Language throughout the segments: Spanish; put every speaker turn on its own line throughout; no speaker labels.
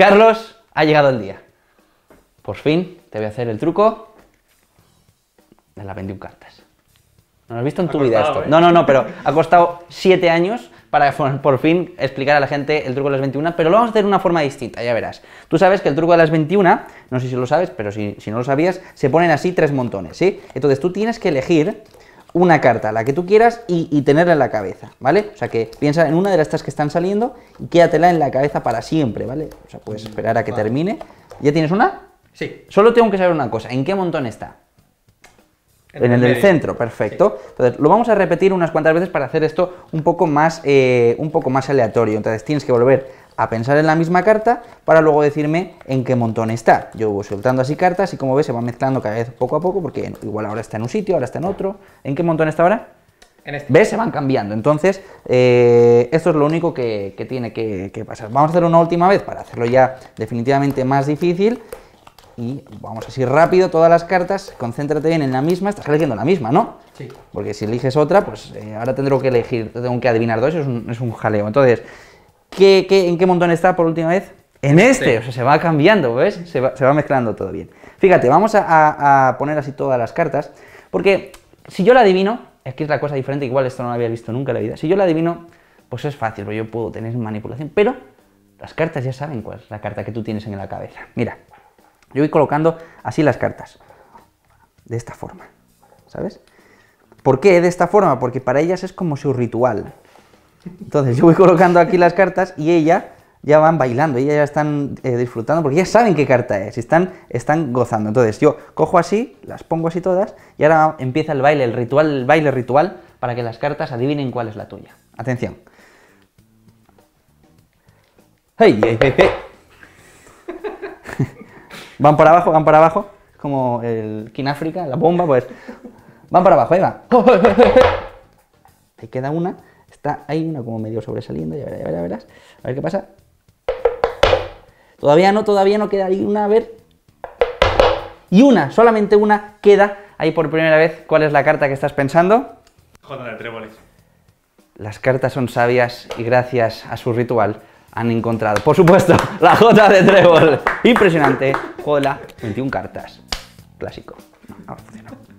Carlos, ha llegado el día. Por fin te voy a hacer el truco de las 21 cartas. No lo has visto en tu vida esto. ¿eh? No, no, no, pero ha costado 7 años para por fin explicar a la gente el truco de las 21, pero lo vamos a hacer de una forma distinta, ya verás. Tú sabes que el truco de las 21, no sé si lo sabes, pero si, si no lo sabías, se ponen así tres montones, ¿sí? Entonces tú tienes que elegir una carta, la que tú quieras, y, tenerla en la cabeza, ¿vale? O sea que piensa en una de estas que están saliendo y quédatela en la cabeza para siempre, ¿vale? O sea, puedes mm, esperar a que termine. ¿Ya tienes una? Sí. Solo tengo que saber una cosa, ¿en qué montón está? En, el, del centro, perfecto. Entonces, lo vamos a repetir unas cuantas veces para hacer esto un poco más, eh, un poco más aleatorio. Entonces, tienes que volver a pensar en la misma carta para luego decirme en qué montón está. Yo voy soltando así cartas y como ves se va mezclando cada vez poco a poco porque igual ahora está en un sitio, ahora está en otro. ¿En qué montón está ahora? En este. ¿Ves? Se van cambiando. Entonces, eh, esto es lo único que, tiene que, pasar. Vamos a hacerlo una última vez para hacerlo ya definitivamente más difícil. Y vamos así rápido, todas las cartas, concéntrate bien en la misma, estás eligiendo la misma, ¿no? Sí. Porque si eliges otra, pues eh, ahora tendré que elegir, tengo que adivinar dos, es es un jaleo. Entonces, en qué montón está por última vez? En este. este, o sea, se va cambiando, ¿ves? Se va, mezclando todo bien. Fíjate, vamos a, a poner así todas las cartas, porque si yo la adivino, es que es la cosa diferente, igual esto no lo había visto nunca en la vida, si yo la adivino, pues es fácil, porque yo puedo tener manipulación, pero las cartas ya saben cuál es la carta que tú tienes en la cabeza. Mira, yo voy colocando así las cartas, de esta forma, ¿sabes? ¿Por qué de esta forma? Porque para ellas es como su ritual. Entonces yo voy colocando aquí las cartas y ella ya van bailando, ellas ya están eh, disfrutando porque ya saben qué carta es, están, están gozando. Entonces yo cojo así, las pongo así todas y ahora empieza el baile, el ritual, el baile ritual para que las cartas adivinen cuál es la tuya. Atención. ¡Hey, hey, hey, van para abajo, van para abajo, como el King África, la bomba, pues. Van para abajo, ahí va. Ahí queda una. Está ahí una como medio sobresaliendo, ya verás, ya verás, A ver qué pasa. Todavía no, todavía no queda ahí una, a ver. Y una, solamente una queda ahí por primera vez. ¿Cuál es la carta que estás pensando? Jota de tréboles. Las cartas son sabias y gracias a su ritual han encontrado, por supuesto, la Jota de tréboles. Impresionante. Jola, 21 cartas. Clásico. No, no,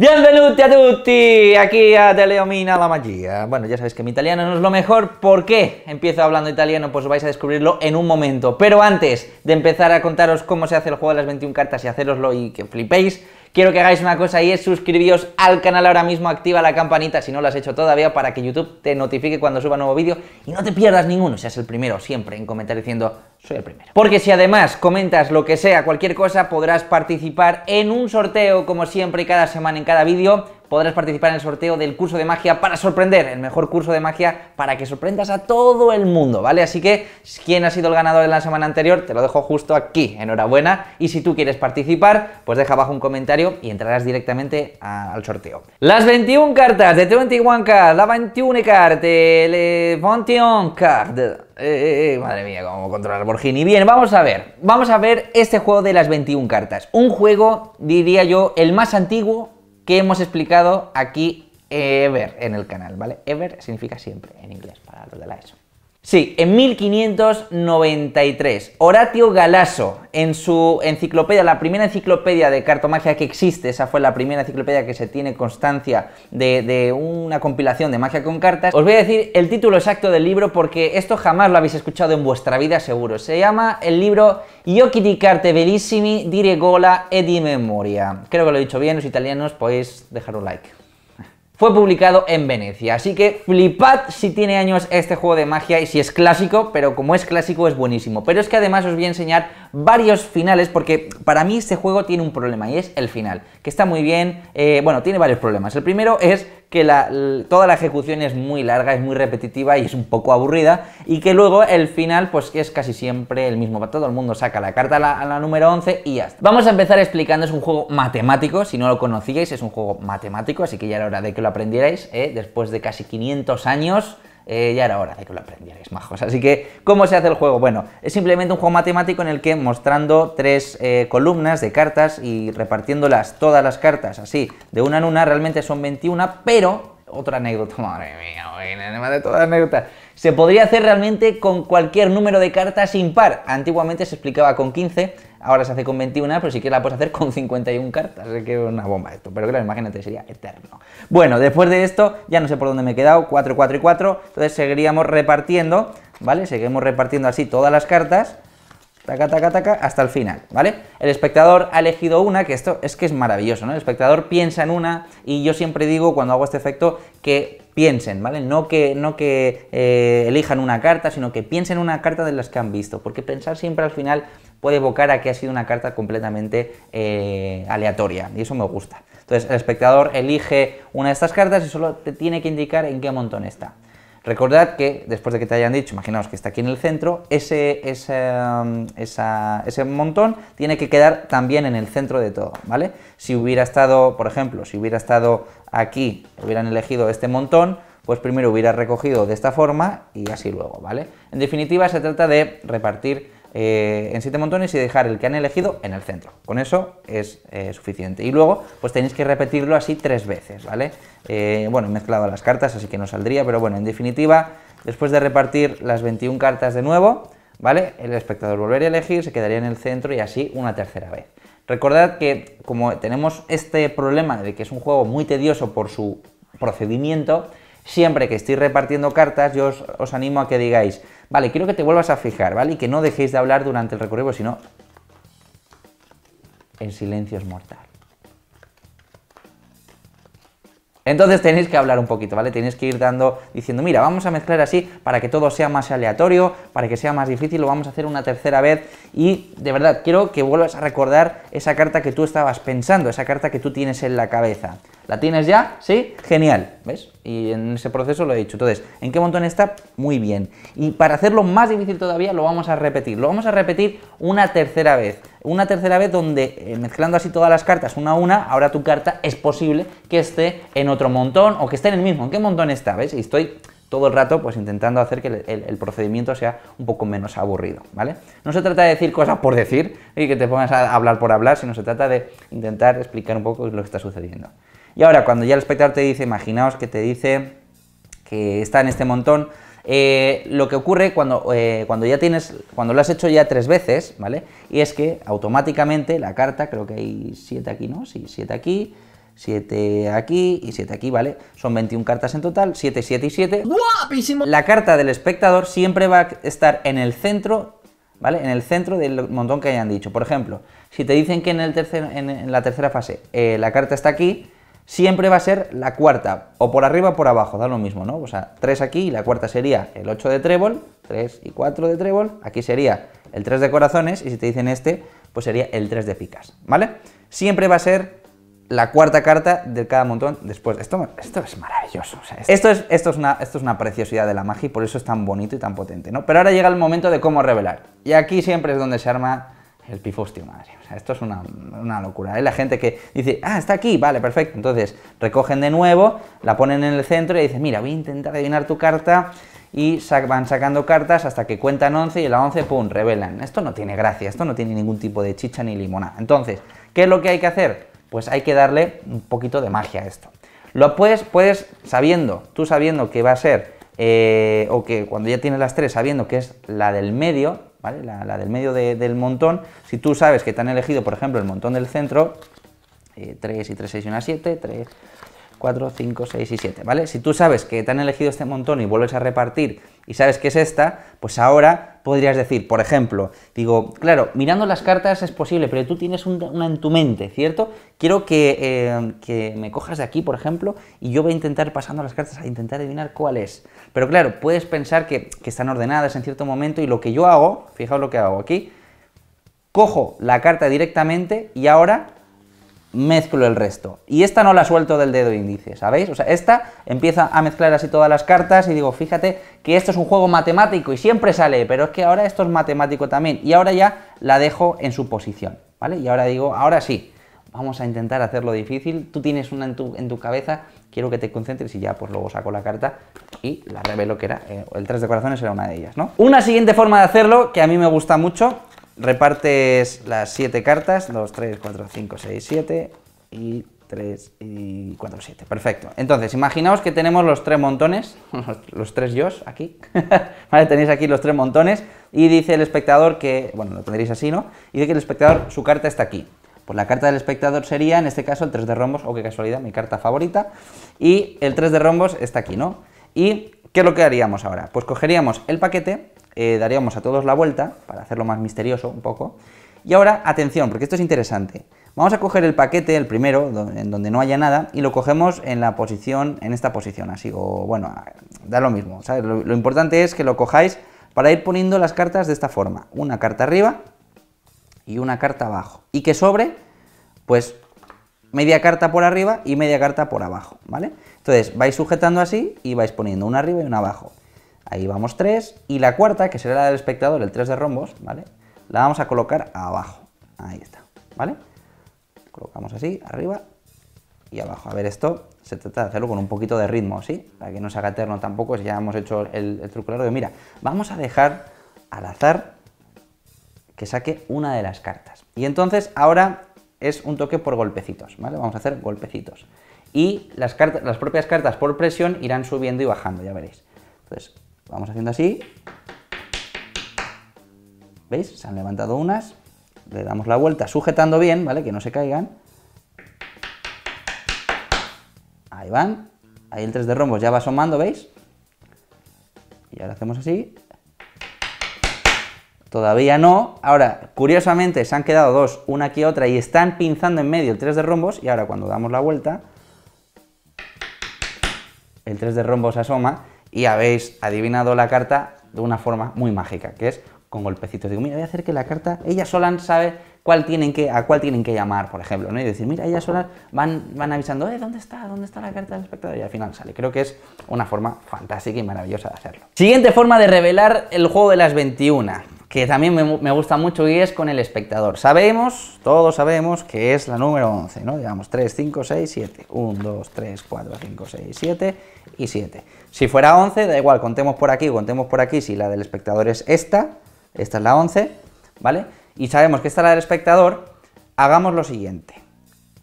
Bienvenuti a tutti, aquí a Teleomina la magia. Bueno, ya sabéis que mi italiano no es lo mejor, ¿por qué empiezo hablando italiano? Pues vais a descubrirlo en un momento. Pero antes de empezar a contaros cómo se hace el juego de las 21 cartas y haceroslo y que flipéis, quiero que hagáis una cosa y es suscribiros al canal ahora mismo, activa la campanita si no lo has hecho todavía para que YouTube te notifique cuando suba nuevo vídeo y no te pierdas ninguno, seas el primero siempre en comentar diciendo soy el primero. Porque si además comentas lo que sea, cualquier cosa, podrás participar en un sorteo como siempre cada semana en cada vídeo podrás participar en el sorteo del curso de magia para sorprender, el mejor curso de magia para que sorprendas a todo el mundo, ¿vale? Así que, ¿quién ha sido el ganador de la semana anterior? Te lo dejo justo aquí, enhorabuena. Y si tú quieres participar, pues deja abajo un comentario y entrarás directamente al sorteo. Las 21 cartas de 21 cartas, la 21 cartas, le 21 cartas. madre mía, cómo controlar Borgini. Bien, vamos a ver. Vamos a ver este juego de las 21 cartas. Un juego, diría yo, el más antiguo que hemos explicado aquí ever en el canal, ¿vale? Ever significa siempre en inglés para los de la ESO. Sí, en 1593, Horatio Galasso, en su enciclopedia, la primera enciclopedia de cartomagia que existe, esa fue la primera enciclopedia que se tiene constancia de, una compilación de magia con cartas, os voy a decir el título exacto del libro porque esto jamás lo habéis escuchado en vuestra vida seguro. Se llama el libro Giochi di carte bellissimi di gola e di memoria. Creo que lo he dicho bien, los italianos podéis dejar un like fue publicado en Venecia. Así que flipad si tiene años este juego de magia y si es clásico, pero como es clásico es buenísimo. Pero es que además os voy a enseñar varios finales porque para mí este juego tiene un problema y es el final, que está muy bien, eh, bueno, tiene varios problemas. El primero es que toda la ejecución es muy larga, es muy repetitiva y es un poco aburrida, y que luego el final pues es casi siempre el mismo, todo el mundo saca la carta a la, número 11 y ya está. Vamos a empezar explicando, es un juego matemático, si no lo conocíais es un juego matemático, así que ya era hora de que lo aprendierais, ¿eh? después de casi 500 años eh, ya era hora de que lo aprendierais, majos. Así que, ¿cómo se hace el juego? Bueno, es simplemente un juego matemático en el que mostrando tres eh, columnas de cartas y repartiéndolas todas las cartas así, de una en una, realmente son 21, pero otra anécdota, madre mía, además de toda anécdota. Se podría hacer realmente con cualquier número de cartas impar. Antiguamente se explicaba con 15, ahora se hace con 21, pero si quieres la puedes hacer con 51 cartas, es que es una bomba esto, pero claro, imagínate, sería eterno. Bueno, después de esto, ya no sé por dónde me he quedado, 4, 4 y 4, entonces seguiríamos repartiendo, ¿vale? Seguimos repartiendo así todas las cartas, taca, taca, taca, hasta el final, ¿vale? El espectador ha elegido una, que esto es que es maravilloso, ¿no? El espectador piensa en una y yo siempre digo cuando hago este efecto que piensen, ¿vale? No que, no que eh, elijan una carta, sino que piensen una carta de las que han visto, porque pensar siempre al final puede evocar a que ha sido una carta completamente eh, aleatoria, y eso me gusta. Entonces el espectador elige una de estas cartas y solo te tiene que indicar en qué montón está. Recordad que después de que te hayan dicho, imaginaos que está aquí en el centro, ese, mm, ese, montón tiene que quedar también en el centro de todo, ¿vale? Si hubiera estado, por ejemplo, si hubiera estado aquí, hubieran elegido este montón, pues primero hubiera recogido de esta forma y así luego, ¿vale? En definitiva se trata de repartir eh, en siete montones y dejar el que han elegido en el centro. Con eso es eh, suficiente. Y luego, pues tenéis que repetirlo así tres veces, ¿vale? Eh, bueno, he mezclado las cartas, así que no saldría, pero bueno, en definitiva, después de repartir las 21 cartas de nuevo, ¿vale? El espectador volvería a elegir, se quedaría en el centro y así una tercera vez. Recordad que como tenemos este problema de que es un juego muy tedioso por su procedimiento, siempre que estéis repartiendo cartas, yo os animo a que digáis, Vale, quiero que te vuelvas a fijar, ¿vale? Y que no dejéis de hablar durante el recorrido, sino el silencio es mortal. Entonces tenéis que hablar un poquito, ¿vale? Tenéis que ir dando, diciendo, mira, vamos a mezclar así para que todo sea más aleatorio, para que sea más difícil, lo vamos a hacer una tercera vez y de verdad quiero que vuelvas a recordar esa carta que tú estabas pensando, esa carta que tú tienes en la cabeza. ¿La tienes ya? ¿Sí? Genial, ¿ves? Y en ese proceso lo he dicho. Entonces, ¿en qué montón está? Muy bien. Y para hacerlo más difícil todavía, lo vamos a repetir. Lo vamos a repetir una tercera vez. Una tercera vez donde, eh, mezclando así todas las cartas una a una, ahora tu carta es posible que esté en otro montón o que esté en el mismo. ¿En qué montón está? ¿Ves? Y estoy todo el rato pues intentando hacer que el, el, procedimiento sea un poco menos aburrido, ¿vale? No se trata de decir cosas por decir y que te pongas a hablar por hablar, sino se trata de intentar explicar un poco lo que está sucediendo. Y ahora, cuando ya el espectador te dice, imaginaos que te dice que está en este montón, eh, lo que ocurre cuando, eh, cuando ya tienes, cuando lo has hecho ya tres veces, ¿vale? Y es que automáticamente la carta, creo que hay siete aquí, ¿no? Sí, siete aquí, siete aquí y siete aquí, ¿vale? Son 21 cartas en total, siete, siete y siete. ¡Guapísimo! La carta del espectador siempre va a estar en el centro, ¿vale? En el centro del montón que hayan dicho. Por ejemplo, si te dicen que en, el tercer, en, la tercera fase eh, la carta está aquí, siempre va a ser la cuarta, o por arriba o por abajo, da lo mismo, ¿no? O sea, tres aquí y la cuarta sería el 8 de trébol, 3 y 4 de trébol, aquí sería el 3 de corazones, y si te dicen este, pues sería el 3 de picas, ¿vale? Siempre va a ser la cuarta carta de cada montón después. Esto, esto es maravilloso. O esto, es, esto, es una, esto es una preciosidad de la magia y por eso es tan bonito y tan potente, ¿no? Pero ahora llega el momento de cómo revelar. Y aquí siempre es donde se arma el pifostio, madre. O sea, esto es una, locura. Es la gente que dice, ah, está aquí, vale, perfecto. Entonces recogen de nuevo, la ponen en el centro y dicen, mira, voy a intentar adivinar tu carta. Y van sacando cartas hasta que cuentan 11 y la 11, pum, revelan. Esto no tiene gracia, esto no tiene ningún tipo de chicha ni limonada. Entonces, ¿qué es lo que hay que hacer? Pues hay que darle un poquito de magia a esto. Lo puedes, puedes sabiendo, tú sabiendo que va a ser, eh, o que cuando ya tienes las tres, sabiendo que es la del medio, la, del medio del montón. Si tú sabes que te han elegido, por ejemplo, el montón del centro, 3 eh, y 3, 6 y 1, 7, 3, 4, 5, 6 y 7, ¿vale? Si tú sabes que te han elegido este montón y vuelves a repartir y sabes que es esta, pues ahora podrías decir, por ejemplo, digo, claro, mirando las cartas es posible, pero tú tienes una en tu mente, ¿cierto? Quiero eh, que, me cojas de aquí, por ejemplo, y yo voy a intentar pasando las cartas a intentar adivinar cuál es. Pero claro, puedes pensar que, que están ordenadas en cierto momento y lo que yo hago, fijaos lo que hago aquí, cojo la carta directamente y ahora mezclo el resto. Y esta no la suelto del dedo índice, ¿sabéis? O sea, esta empieza a mezclar así todas las cartas y digo, fíjate que esto es un juego matemático y siempre sale, pero es que ahora esto es matemático también. Y ahora ya la dejo en su posición, ¿vale? Y ahora digo, ahora sí, vamos a intentar hacerlo difícil. Tú tienes una en tu, cabeza, quiero que te concentres y ya pues luego saco la carta y la revelo que era, eh, el 3 de corazones era una de ellas, ¿no? Una siguiente forma de hacerlo que a mí me gusta mucho repartes las 7 cartas, 2, 3, 4, 5, 6, 7 y 3 y 4, 7. Perfecto. Entonces, imaginaos que tenemos los tres montones, los tres yo aquí, ¿vale? Tenéis aquí los tres montones y dice el espectador que, bueno, lo tendréis así, ¿no? Y dice que el espectador, su carta está aquí. Pues la carta del espectador sería, en este caso, el 3 de rombos, o oh, qué casualidad, mi carta favorita, y el 3 de rombos está aquí, ¿no? ¿Y qué es lo que haríamos ahora? Pues cogeríamos el paquete, eh, daríamos a todos la vuelta, para hacerlo más misterioso un poco, y ahora, atención, porque esto es interesante, vamos a coger el paquete, el primero, en donde no haya nada, y lo cogemos en la posición, en esta posición, así, o bueno, da lo mismo, Lo, lo importante es que lo cojáis para ir poniendo las cartas de esta forma, una carta arriba y una carta abajo, y que sobre, pues media carta por arriba y media carta por abajo, ¿vale? Entonces vais sujetando así y vais poniendo una arriba y una abajo. Ahí vamos tres y la cuarta, que será la del espectador, el tres de rombos, ¿vale? La vamos a colocar abajo. Ahí está, ¿vale? Colocamos así, arriba y abajo. A ver, esto se trata de hacerlo con un poquito de ritmo, ¿sí? Para que no se haga eterno tampoco, si ya hemos hecho el, el truco mira, vamos a dejar al azar que saque una de las cartas. Y entonces ahora es un toque por golpecitos, ¿vale? Vamos a hacer golpecitos y las, las propias cartas por presión irán subiendo y bajando, ya veréis. Entonces, vamos haciendo así. ¿Veis? Se han levantado unas. Le damos la vuelta sujetando bien, ¿vale? Que no se caigan. Ahí van. Ahí el 3 de rombos ya va asomando, ¿veis? Y ahora hacemos así. Todavía no. Ahora, curiosamente, se han quedado dos, una aquí otra, y están pinzando en medio el 3 de rombos. Y ahora cuando damos la vuelta, el 3 de rombo se asoma y habéis adivinado la carta de una forma muy mágica, que es con golpecitos. Digo, mira, voy a hacer que la carta, ella sola sabe cuál tienen que, a cuál tienen que llamar, por ejemplo, ¿no? Y decir, mira, ellas solas van, van avisando, eh, ¿dónde está? ¿Dónde está la carta del espectador? Y al final sale. Creo que es una forma fantástica y maravillosa de hacerlo. Siguiente forma de revelar el juego de las 21 que también me, gusta mucho y es con el espectador. Sabemos, todos sabemos que es la número 11, ¿no? Digamos 3, 5, 6, 7. 1, 2, 3, 4, 5, 6, 7 y 7. Si fuera 11, da igual, contemos por aquí contemos por aquí, si la del espectador es esta, esta es la 11, ¿vale? Y sabemos que esta es la del espectador, hagamos lo siguiente.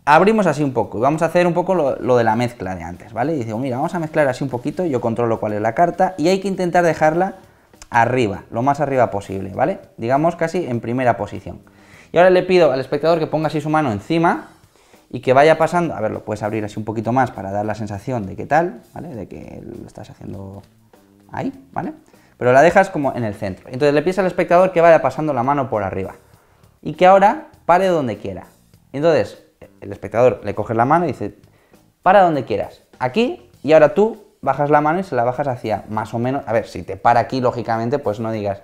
Abrimos así un poco y vamos a hacer un poco lo, lo de la mezcla de antes, ¿vale? Y digo, mira, vamos a mezclar así un poquito, yo controlo cuál es la carta y hay que intentar dejarla arriba, lo más arriba posible, ¿vale? Digamos casi en primera posición. Y ahora le pido al espectador que ponga así su mano encima y que vaya pasando, a ver, lo puedes abrir así un poquito más para dar la sensación de que tal, ¿vale? De que lo estás haciendo ahí, ¿vale? Pero la dejas como en el centro. Entonces le pides al espectador que vaya pasando la mano por arriba y que ahora pare donde quiera. Entonces el espectador le coge la mano y dice, para donde quieras, aquí y ahora tú bajas la mano y se la bajas hacia más o menos, a ver, si te para aquí, lógicamente, pues no digas,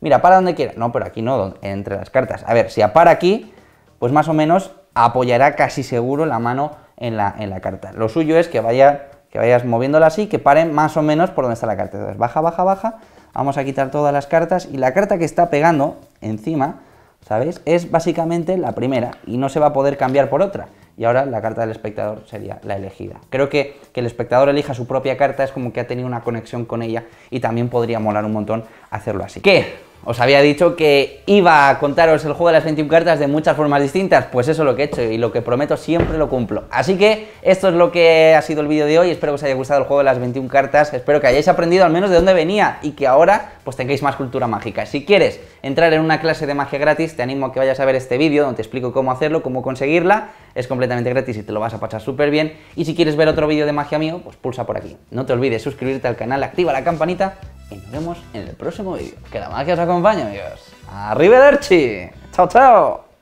mira, para donde quiera, no, pero aquí no, entre las cartas, a ver, si apara aquí, pues más o menos apoyará casi seguro la mano en la, carta. Lo suyo es que, vaya, que vayas moviéndola así, que pare más o menos por donde está la carta. Entonces, baja, baja, baja, vamos a quitar todas las cartas y la carta que está pegando encima, sabes Es básicamente la primera y no se va a poder cambiar por otra y ahora la carta del espectador sería la elegida. Creo que que el espectador elija su propia carta es como que ha tenido una conexión con ella y también podría molar un montón hacerlo así. ¿Qué? Os había dicho que iba a contaros el juego de las 21 cartas de muchas formas distintas, pues eso es lo que he hecho y lo que prometo siempre lo cumplo. Así que esto es lo que ha sido el vídeo de hoy, espero que os haya gustado el juego de las 21 cartas, espero que hayáis aprendido al menos de dónde venía y que ahora pues tengáis más cultura mágica. Si quieres entrar en una clase de magia gratis, te animo a que vayas a ver este vídeo donde te explico cómo hacerlo, cómo conseguirla, es completamente gratis y te lo vas a pasar súper bien. Y si quieres ver otro vídeo de magia mío, pues pulsa por aquí. No te olvides suscribirte al canal, activa la campanita y nos vemos en el próximo vídeo. Que la magia os acompañe, amigos. ¡Arrivederci! ¡Chao, chao!